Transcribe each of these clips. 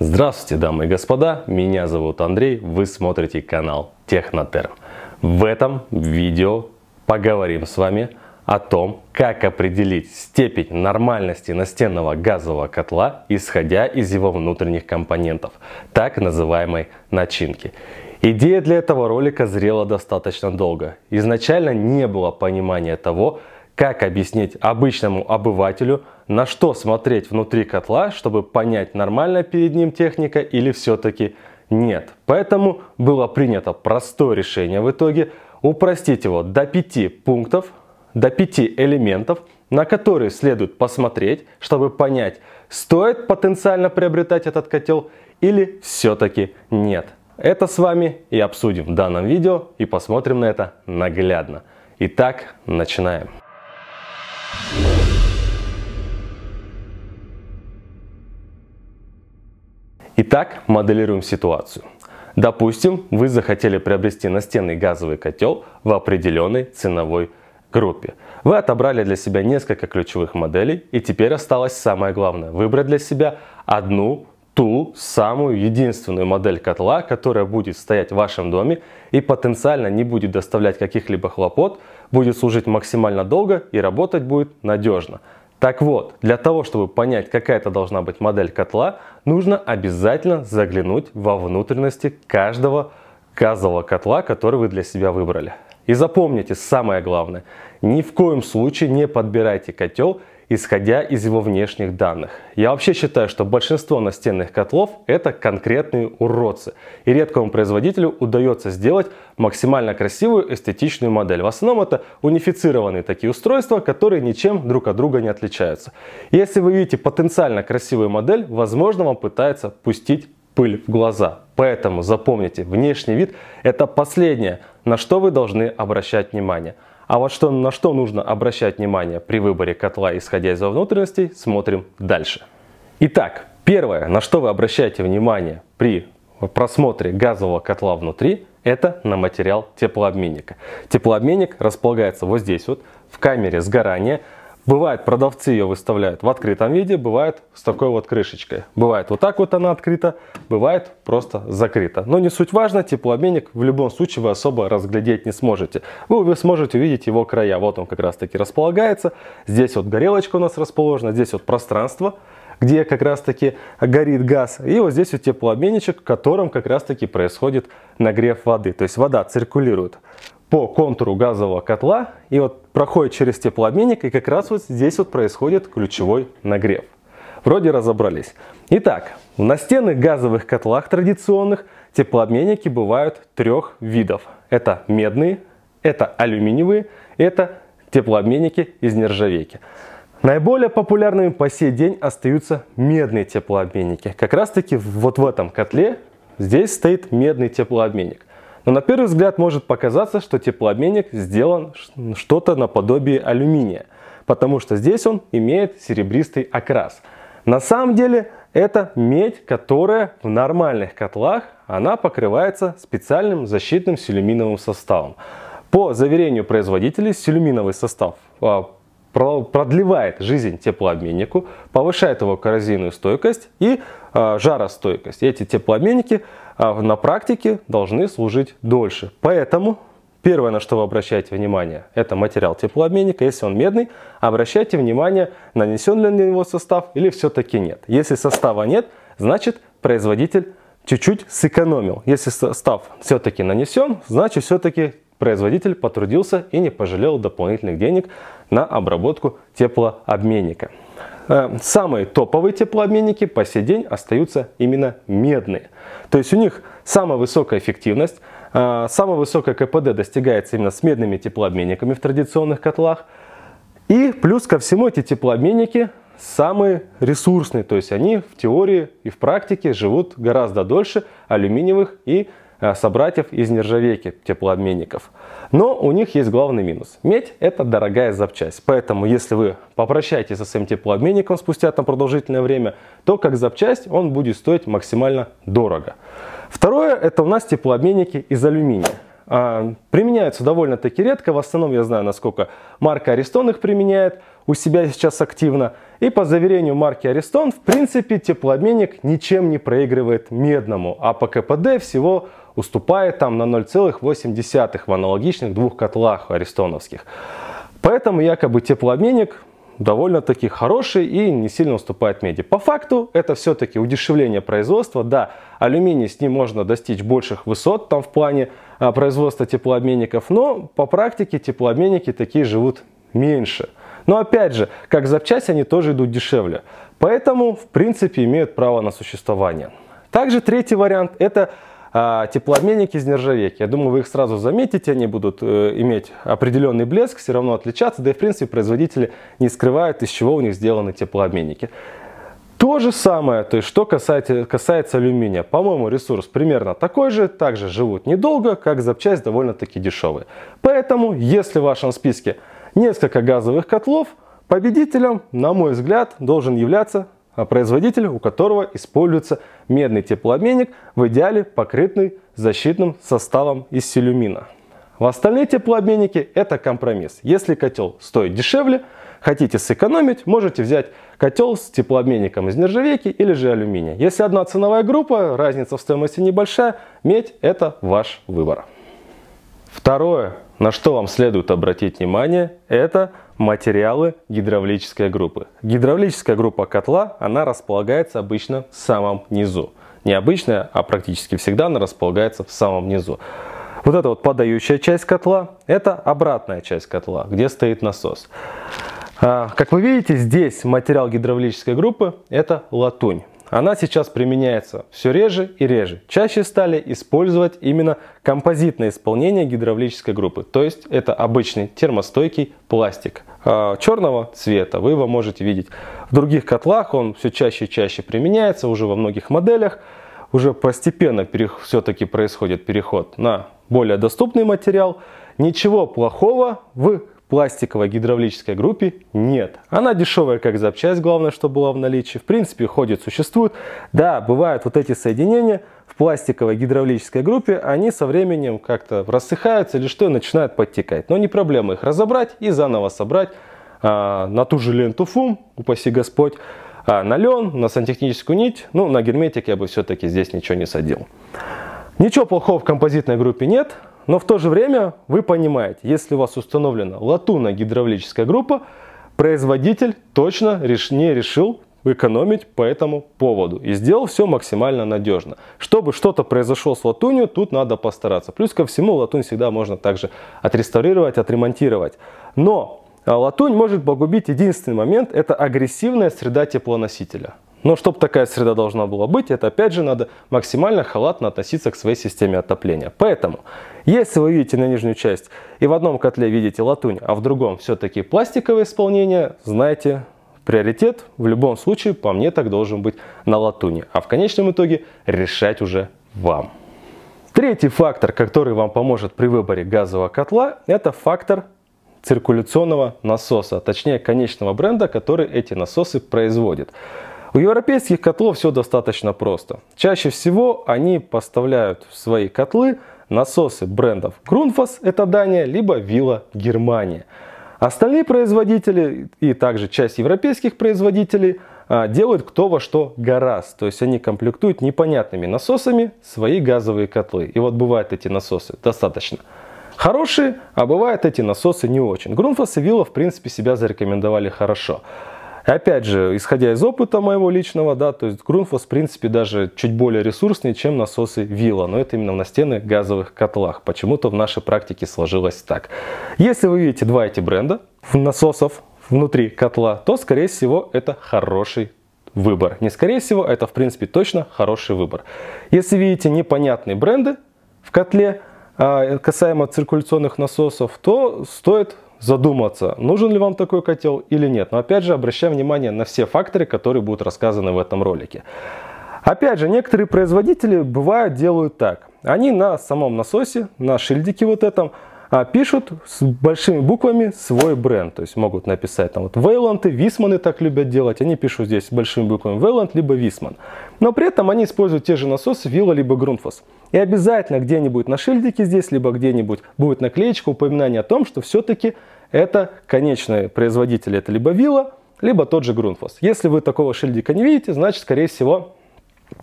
Здравствуйте, дамы и господа, меня зовут Андрей, вы смотрите канал Технотерм. В этом видео поговорим с вами о том, как определить степень нормальности настенного газового котла, исходя из его внутренних компонентов, так называемой начинки. Идея для этого ролика зрела достаточно долго. Изначально не было понимания того, как объяснить обычному обывателю – на что смотреть внутри котла, чтобы понять, нормально перед ним техника или все-таки нет. Поэтому было принято простое решение в итоге упростить его до 5 пунктов, до 5 элементов, на которые следует посмотреть, чтобы понять, стоит потенциально приобретать этот котел или все-таки нет. Это с вами и обсудим в данном видео и посмотрим на это наглядно. Итак, начинаем. Thank Итак, моделируем ситуацию. Допустим, вы захотели приобрести настенный газовый котел в определенной ценовой группе. Вы отобрали для себя несколько ключевых моделей, и теперь осталось самое главное – выбрать для себя одну, ту самую единственную модель котла, которая будет стоять в вашем доме и потенциально не будет доставлять каких-либо хлопот, будет служить максимально долго и работать будет надежно. Так вот, для того, чтобы понять, какая это должна быть модель котла, нужно обязательно заглянуть во внутренности каждого газового котла, который вы для себя выбрали. И запомните самое главное, ни в коем случае не подбирайте котел исходя из его внешних данных. Я вообще считаю, что большинство настенных котлов это конкретные уродцы, и редкому производителю удается сделать максимально красивую эстетичную модель. В основном это унифицированные такие устройства, которые ничем друг от друга не отличаются. Если вы видите потенциально красивую модель, возможно вам пытается пустить пыль в глаза. Поэтому запомните, внешний вид это последнее, на что вы должны обращать внимание. А вот что, на что нужно обращать внимание при выборе котла, исходя из его внутренностей, смотрим дальше. Итак, первое, на что вы обращаете внимание при просмотре газового котла внутри, это на материал теплообменника. Теплообменник располагается вот здесь вот, в камере сгорания. Бывает, продавцы ее выставляют в открытом виде, бывает с такой вот крышечкой. Бывает вот так вот она открыта, бывает просто закрыта. Но не суть важно, теплообменник в любом случае вы особо разглядеть не сможете. Вы, вы сможете увидеть его края. Вот он как раз таки располагается. Здесь вот горелочка у нас расположена, здесь вот пространство где как раз таки горит газ. И вот здесь вот теплообменничек, в котором как раз таки происходит нагрев воды. То есть вода циркулирует по контуру газового котла и вот проходит через теплообменник, и как раз вот здесь вот происходит ключевой нагрев. Вроде разобрались. Итак, в настенных газовых котлах традиционных теплообменники бывают трех видов. Это медные, это алюминиевые, это теплообменники из нержавейки. Наиболее популярными по сей день остаются медные теплообменники. Как раз таки вот в этом котле здесь стоит медный теплообменник. Но на первый взгляд может показаться, что теплообменник сделан что-то наподобие алюминия, потому что здесь он имеет серебристый окрас. На самом деле это медь, которая в нормальных котлах она покрывается специальным защитным силюминовым составом. По заверению производителей, силюминовый состав а, продлевает жизнь теплообменнику, повышает его коррозийную стойкость и э, жаростойкость. Эти теплообменники э, на практике должны служить дольше. Поэтому первое, на что вы обращаете внимание, это материал теплообменника. Если он медный, обращайте внимание, нанесен ли на него состав или все-таки нет. Если состава нет, значит производитель чуть-чуть сэкономил. Если состав все-таки нанесен, значит все-таки производитель потрудился и не пожалел дополнительных денег на обработку теплообменника. Э, самые топовые теплообменники по сей день остаются именно медные. То есть у них самая высокая эффективность, э, самая высокая КПД достигается именно с медными теплообменниками в традиционных котлах. И плюс ко всему эти теплообменники самые ресурсные, то есть они в теории и в практике живут гораздо дольше алюминиевых и Э, собратьев из нержавейки теплообменников. Но у них есть главный минус. Медь – это дорогая запчасть. Поэтому, если вы попрощаетесь со своим теплообменником спустя там продолжительное время, то как запчасть он будет стоить максимально дорого. Второе – это у нас теплообменники из алюминия. А, применяются довольно-таки редко, в основном я знаю, насколько марка Аристон их применяет у себя сейчас активно. И по заверению марки Аристон, в принципе, теплообменник ничем не проигрывает медному, а по КПД всего уступает там на 0,8 в аналогичных двух котлах аристоновских. Поэтому якобы теплообменник довольно-таки хороший и не сильно уступает меди. По факту это все-таки удешевление производства. Да, алюминий с ним можно достичь больших высот там в плане а, производства теплообменников, но по практике теплообменники такие живут меньше. Но опять же, как запчасть они тоже идут дешевле. Поэтому, в принципе, имеют право на существование. Также третий вариант – это а, теплообменники из нержавейки, я думаю, вы их сразу заметите, они будут э, иметь определенный блеск, все равно отличаться, да и в принципе производители не скрывают, из чего у них сделаны теплообменники. То же самое, то есть что касается, касается алюминия. По-моему, ресурс примерно такой же, также живут недолго, как запчасть довольно-таки дешевые. Поэтому, если в вашем списке несколько газовых котлов, победителем, на мой взгляд, должен являться а производитель, у которого используется медный теплообменник, в идеале покрытый защитным составом из силюмина. В остальные теплообменники это компромисс. Если котел стоит дешевле, хотите сэкономить, можете взять котел с теплообменником из нержавейки или же алюминия. Если одна ценовая группа, разница в стоимости небольшая, медь это ваш выбор. Второе. На что вам следует обратить внимание, это материалы гидравлической группы. Гидравлическая группа котла, она располагается обычно в самом низу. Не обычная, а практически всегда она располагается в самом низу. Вот эта вот подающая часть котла, это обратная часть котла, где стоит насос. А, как вы видите, здесь материал гидравлической группы – это латунь. Она сейчас применяется все реже и реже. Чаще стали использовать именно композитное исполнение гидравлической группы. То есть это обычный термостойкий пластик а, черного цвета. Вы его можете видеть в других котлах. Он все чаще и чаще применяется уже во многих моделях. Уже постепенно все-таки происходит переход на более доступный материал. Ничего плохого в пластиковой гидравлической группе нет. Она дешевая как запчасть, главное, что была в наличии. В принципе, ходит, существует. Да, бывают вот эти соединения в пластиковой гидравлической группе, они со временем как-то рассыхаются или что и начинают подтекать. Но не проблема их разобрать и заново собрать а, на ту же ленту фум, упаси Господь, а, на лен, на сантехническую нить. Ну, на герметик я бы все-таки здесь ничего не садил. Ничего плохого в композитной группе нет. Но в то же время вы понимаете, если у вас установлена латунная гидравлическая группа, производитель точно не решил экономить по этому поводу и сделал все максимально надежно. Чтобы что-то произошло с латунью, тут надо постараться. Плюс ко всему латунь всегда можно также отреставрировать, отремонтировать. Но а, латунь может погубить единственный момент – это агрессивная среда теплоносителя. Но чтобы такая среда должна была быть, это опять же надо максимально халатно относиться к своей системе отопления. Поэтому, если вы видите на нижнюю часть и в одном котле видите латунь, а в другом все-таки пластиковое исполнение, знайте, приоритет в любом случае, по мне, так должен быть на латуни. А в конечном итоге решать уже вам. Третий фактор, который вам поможет при выборе газового котла, это фактор циркуляционного насоса, точнее конечного бренда, который эти насосы производит. У европейских котлов все достаточно просто. Чаще всего они поставляют в свои котлы насосы брендов Grundfos, это Дания, либо Вилла, Германия. Остальные производители и также часть европейских производителей а, делают кто во что гораз. То есть они комплектуют непонятными насосами свои газовые котлы. И вот бывают эти насосы достаточно хорошие, а бывают эти насосы не очень. Грунфас и Вилла в принципе себя зарекомендовали хорошо. Опять же, исходя из опыта моего личного, да, то есть Grundfos, в принципе, даже чуть более ресурснее, чем насосы Вилла, но это именно на стены газовых котлах. Почему-то в нашей практике сложилось так. Если вы видите два эти бренда насосов внутри котла, то, скорее всего, это хороший выбор. Не скорее всего, а это, в принципе, точно хороший выбор. Если видите непонятные бренды в котле, а, касаемо циркуляционных насосов, то стоит задуматься, нужен ли вам такой котел или нет. Но опять же, обращаем внимание на все факторы, которые будут рассказаны в этом ролике. Опять же, некоторые производители бывают делают так. Они на самом насосе, на шильдике вот этом, а, пишут с большими буквами свой бренд. То есть могут написать там вот Вейланды, Висманы так любят делать. Они пишут здесь с большими буквами Вейланд либо Висман. Но при этом они используют те же насосы Вилла либо Грунфос. И обязательно где-нибудь на шильдике здесь, либо где-нибудь будет наклеечка, упоминание о том, что все-таки это конечные производители. Это либо Вилла, либо тот же Грунфос. Если вы такого шильдика не видите, значит, скорее всего,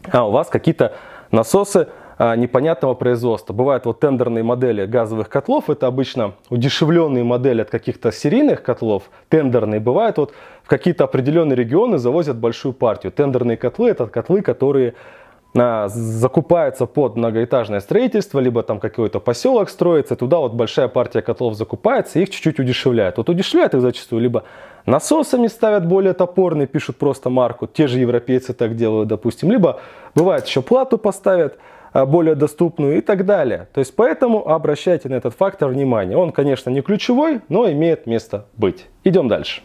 а у вас какие-то насосы а, непонятного производства. Бывают вот тендерные модели газовых котлов, это обычно удешевленные модели от каких-то серийных котлов, тендерные. Бывают вот в какие-то определенные регионы завозят большую партию. Тендерные котлы – это котлы, которые а, закупаются под многоэтажное строительство, либо там какой-то поселок строится, туда вот большая партия котлов закупается, их чуть-чуть удешевляют. Вот удешевляют их зачастую, либо насосами ставят более топорные, пишут просто марку, те же европейцы так делают, допустим, либо бывает еще плату поставят, а, более доступную и так далее. То есть поэтому обращайте на этот фактор внимание. Он, конечно, не ключевой, но имеет место быть. Идем дальше.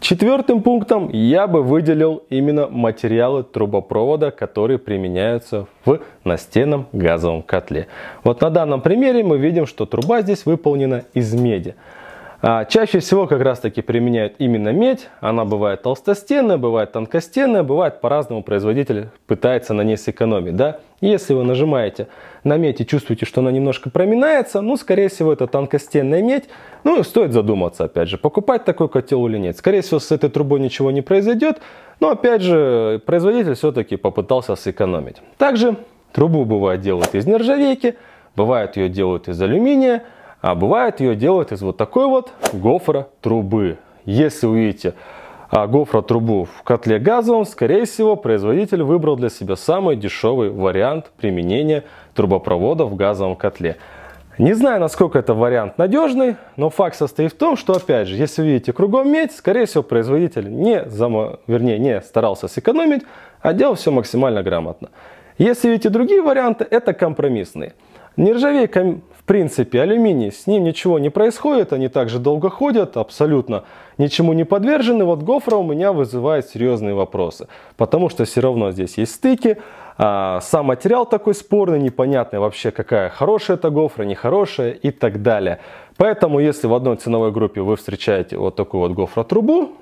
Четвертым пунктом я бы выделил именно материалы трубопровода, которые применяются в настенном газовом котле. Вот на данном примере мы видим, что труба здесь выполнена из меди. А, чаще всего как раз таки применяют именно медь. Она бывает толстостенная, бывает тонкостенная, бывает по-разному производитель пытается на ней сэкономить. Да? Если вы нажимаете на медь и чувствуете, что она немножко проминается, ну, скорее всего, это тонкостенная медь. Ну, стоит задуматься, опять же, покупать такой котел или нет. Скорее всего, с этой трубой ничего не произойдет, но, опять же, производитель все-таки попытался сэкономить. Также трубу бывает делают из нержавейки, бывает ее делают из алюминия, а бывает ее делают из вот такой вот гофра трубы. Если увидите а, гофра гофротрубу в котле газовом, скорее всего, производитель выбрал для себя самый дешевый вариант применения трубопровода в газовом котле. Не знаю, насколько это вариант надежный, но факт состоит в том, что, опять же, если видите кругом медь, скорее всего, производитель не, зам... вернее, не старался сэкономить, а делал все максимально грамотно. Если видите другие варианты, это компромиссные. Нержавейка принципе, алюминий, с ним ничего не происходит, они также долго ходят, абсолютно ничему не подвержены. Вот гофра у меня вызывает серьезные вопросы, потому что все равно здесь есть стыки, а, сам материал такой спорный, непонятный вообще, какая хорошая эта гофра, нехорошая и так далее. Поэтому, если в одной ценовой группе вы встречаете вот такую вот гофротрубу,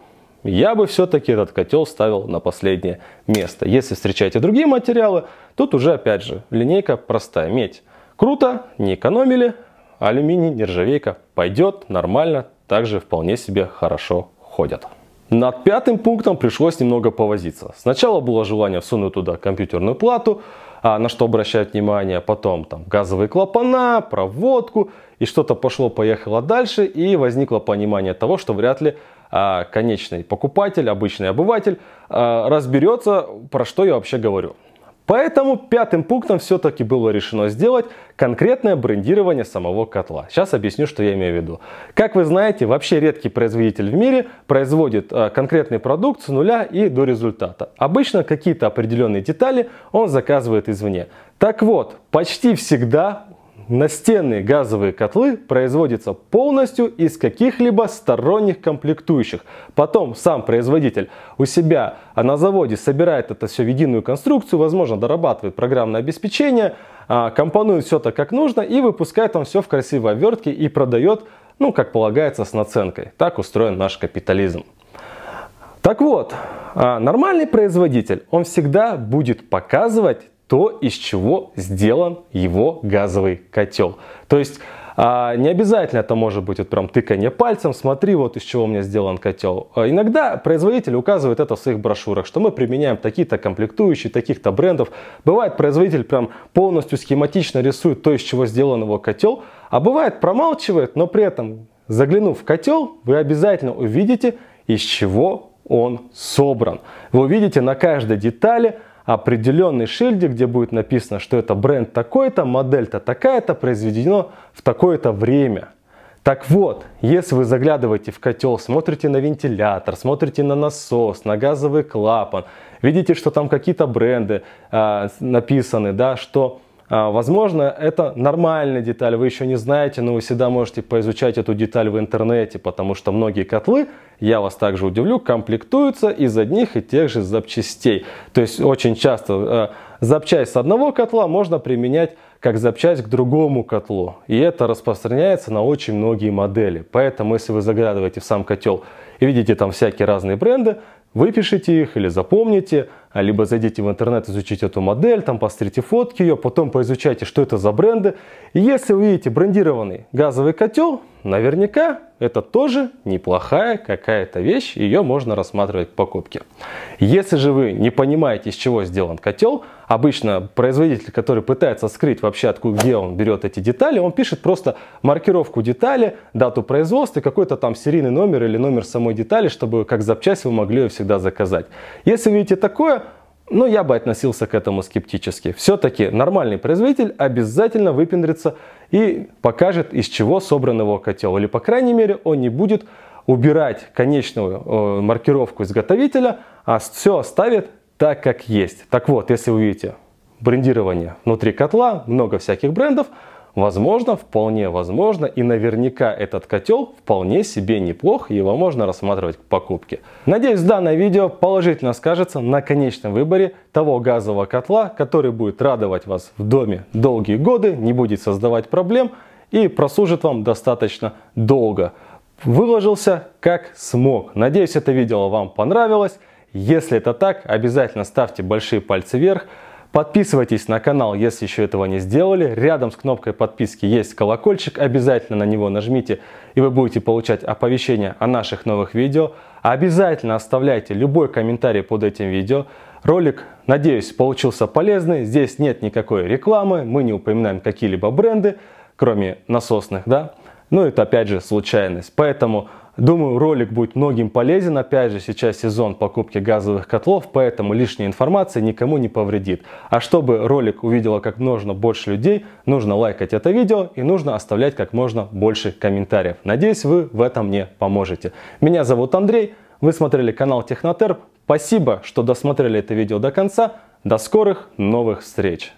я бы все-таки этот котел ставил на последнее место. Если встречаете другие материалы, тут уже, опять же, линейка простая, медь. Круто, не экономили, алюминий, нержавейка пойдет нормально, также вполне себе хорошо ходят. Над пятым пунктом пришлось немного повозиться. Сначала было желание всунуть туда компьютерную плату, а на что обращать внимание, потом там газовые клапана, проводку, и что-то пошло-поехало дальше, и возникло понимание того, что вряд ли а, конечный покупатель, обычный обыватель а, разберется, про что я вообще говорю. Поэтому пятым пунктом все-таки было решено сделать конкретное брендирование самого котла. Сейчас объясню, что я имею в виду. Как вы знаете, вообще редкий производитель в мире производит э, конкретный продукт с нуля и до результата. Обычно какие-то определенные детали он заказывает извне. Так вот, почти всегда настенные газовые котлы производятся полностью из каких-либо сторонних комплектующих. Потом сам производитель у себя а на заводе собирает это все в единую конструкцию, возможно, дорабатывает программное обеспечение, а, компонует все так, как нужно и выпускает он все в красивой обертке и продает, ну, как полагается, с наценкой. Так устроен наш капитализм. Так вот, а, нормальный производитель, он всегда будет показывать то, из чего сделан его газовый котел. То есть а не обязательно это может быть вот прям тыкание пальцем, смотри, вот из чего у меня сделан котел. А, иногда производители указывают это в своих брошюрах, что мы применяем такие-то комплектующие, таких-то брендов. Бывает, производитель прям полностью схематично рисует то, из чего сделан его котел, а бывает промалчивает, но при этом, заглянув в котел, вы обязательно увидите, из чего он собран. Вы увидите на каждой детали, определенный шильдик, где будет написано, что это бренд такой-то, модель-то такая-то, произведено в такое-то время. Так вот, если вы заглядываете в котел, смотрите на вентилятор, смотрите на насос, на газовый клапан, видите, что там какие-то бренды э, написаны, да, что а, возможно, это нормальная деталь, вы еще не знаете, но вы всегда можете поизучать эту деталь в интернете, потому что многие котлы, я вас также удивлю, комплектуются из одних и тех же запчастей. То есть очень часто э, запчасть с одного котла можно применять как запчасть к другому котлу. И это распространяется на очень многие модели. Поэтому, если вы заглядываете в сам котел и видите там всякие разные бренды, выпишите их или запомните – а, либо зайдите в интернет, изучите эту модель, там посмотрите фотки ее, потом поизучайте, что это за бренды. И если увидите брендированный газовый котел, наверняка это тоже неплохая какая-то вещь, ее можно рассматривать к покупке. Если же вы не понимаете, из чего сделан котел, обычно производитель, который пытается скрыть вообще, откуда, где он берет эти детали, он пишет просто маркировку детали, дату производства, какой-то там серийный номер или номер самой детали, чтобы как запчасть вы могли ее всегда заказать. Если видите такое, но ну, я бы относился к этому скептически. Все-таки нормальный производитель обязательно выпендрится и покажет, из чего собран его котел. Или, по крайней мере, он не будет убирать конечную э, маркировку изготовителя, а все оставит так, как есть. Так вот, если вы видите брендирование внутри котла, много всяких брендов – Возможно, вполне возможно, и наверняка этот котел вполне себе неплох, его можно рассматривать к покупке. Надеюсь, данное видео положительно скажется на конечном выборе того газового котла, который будет радовать вас в доме долгие годы, не будет создавать проблем и прослужит вам достаточно долго. Выложился как смог. Надеюсь, это видео вам понравилось. Если это так, обязательно ставьте большие пальцы вверх. Подписывайтесь на канал, если еще этого не сделали. Рядом с кнопкой подписки есть колокольчик, обязательно на него нажмите, и вы будете получать оповещения о наших новых видео. Обязательно оставляйте любой комментарий под этим видео. Ролик, надеюсь, получился полезный. Здесь нет никакой рекламы, мы не упоминаем какие-либо бренды, кроме насосных, да? Ну, это опять же случайность. Поэтому Думаю, ролик будет многим полезен. Опять же, сейчас сезон покупки газовых котлов, поэтому лишняя информация никому не повредит. А чтобы ролик увидело как можно больше людей, нужно лайкать это видео и нужно оставлять как можно больше комментариев. Надеюсь, вы в этом мне поможете. Меня зовут Андрей, вы смотрели канал Технотерп. Спасибо, что досмотрели это видео до конца. До скорых новых встреч!